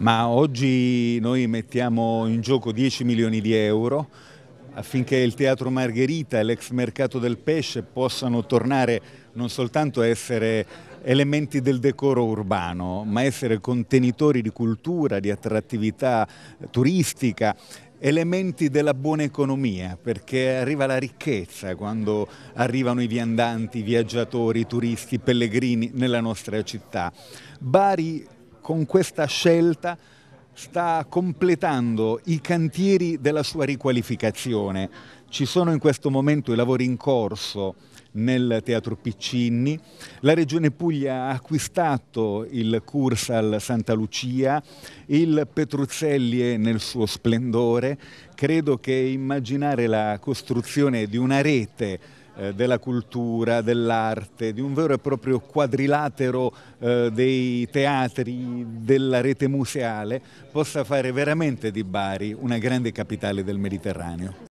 ma oggi noi mettiamo in gioco 10 milioni di euro affinché il Teatro Margherita e l'ex mercato del pesce possano tornare non soltanto a essere elementi del decoro urbano, ma essere contenitori di cultura, di attrattività turistica elementi della buona economia, perché arriva la ricchezza quando arrivano i viandanti, i viaggiatori, i turisti, i pellegrini nella nostra città. Bari con questa scelta sta completando i cantieri della sua riqualificazione. Ci sono in questo momento i lavori in corso nel Teatro Piccinni. La Regione Puglia ha acquistato il Cursal Santa Lucia, il Petruzzelli è nel suo splendore. Credo che immaginare la costruzione di una rete eh, della cultura, dell'arte, di un vero e proprio quadrilatero eh, dei teatri, della rete museale, possa fare veramente di Bari una grande capitale del Mediterraneo.